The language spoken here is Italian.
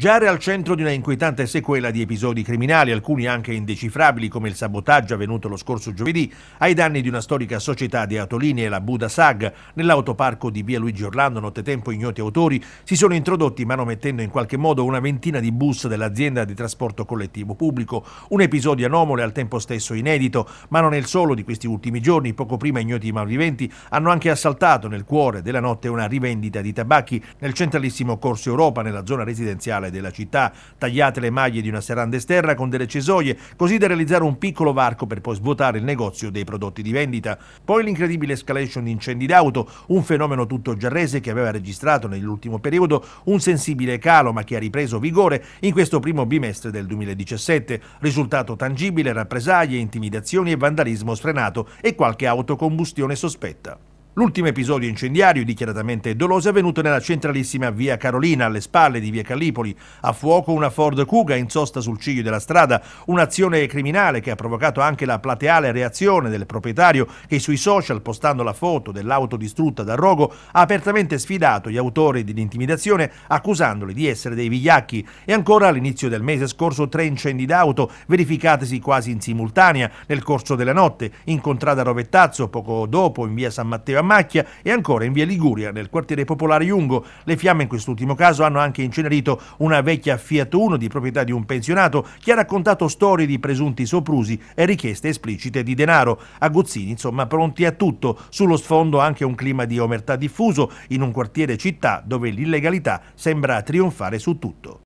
Giare al centro di una inquietante sequela di episodi criminali, alcuni anche indecifrabili come il sabotaggio avvenuto lo scorso giovedì ai danni di una storica società di autolinee, la Buda Sag, nell'autoparco di via Luigi Orlando, nottetempo ignoti autori, si sono introdotti manomettendo in qualche modo una ventina di bus dell'azienda di trasporto collettivo pubblico, un episodio anomalo e al tempo stesso inedito, ma non è il solo di questi ultimi giorni, poco prima ignoti malviventi hanno anche assaltato nel cuore della notte una rivendita di tabacchi nel centralissimo Corso Europa, nella zona residenziale centrale della città. Tagliate le maglie di una serrandesterra con delle cesoie, così da realizzare un piccolo varco per poi svuotare il negozio dei prodotti di vendita. Poi l'incredibile escalation di incendi d'auto, un fenomeno tutto giarrese che aveva registrato nell'ultimo periodo un sensibile calo ma che ha ripreso vigore in questo primo bimestre del 2017. Risultato tangibile, rappresaglie, intimidazioni e vandalismo sfrenato e qualche autocombustione sospetta. L'ultimo episodio incendiario, dichiaratamente doloso, è avvenuto nella centralissima via Carolina, alle spalle di via Callipoli. A fuoco una Ford Kuga in sosta sul ciglio della strada, un'azione criminale che ha provocato anche la plateale reazione del proprietario che sui social, postando la foto dell'auto distrutta dal rogo, ha apertamente sfidato gli autori dell'intimidazione accusandoli di essere dei vigliacchi. E ancora all'inizio del mese scorso tre incendi d'auto verificatesi quasi in simultanea nel corso della notte, in contrada Rovettazzo, poco dopo in via San Matteo a Macchia e ancora in via Liguria, nel quartiere popolare Jungo. Le fiamme in quest'ultimo caso hanno anche incenerito una vecchia Fiat 1 di proprietà di un pensionato che ha raccontato storie di presunti soprusi e richieste esplicite di denaro. Aguzzini, insomma, pronti a tutto. Sullo sfondo anche un clima di omertà diffuso in un quartiere città dove l'illegalità sembra trionfare su tutto.